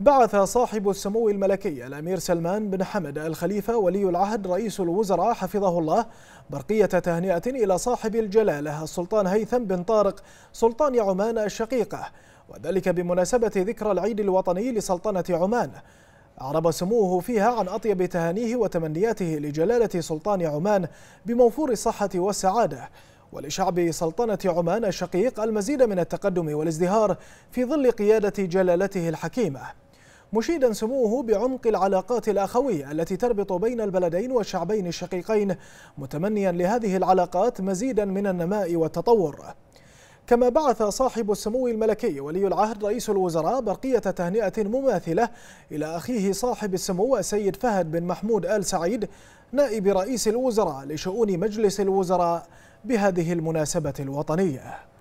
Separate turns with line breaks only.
بعث صاحب السمو الملكي الأمير سلمان بن حمد الخليفة ولي العهد رئيس الوزراء حفظه الله برقية تهنئة إلى صاحب الجلالة السلطان هيثم بن طارق سلطان عمان الشقيقة وذلك بمناسبة ذكرى العيد الوطني لسلطنة عمان أعرب سموه فيها عن أطيب تهانيه وتمنياته لجلالة سلطان عمان بموفور الصحة والسعادة ولشعب سلطنة عمان الشقيق المزيد من التقدم والازدهار في ظل قيادة جلالته الحكيمة مشيدا سموه بعمق العلاقات الأخوية التي تربط بين البلدين والشعبين الشقيقين متمنيا لهذه العلاقات مزيدا من النماء والتطور كما بعث صاحب السمو الملكي ولي العهد رئيس الوزراء برقية تهنئة مماثلة إلى أخيه صاحب السمو السيد فهد بن محمود آل سعيد نائب رئيس الوزراء لشؤون مجلس الوزراء بهذه المناسبة الوطنية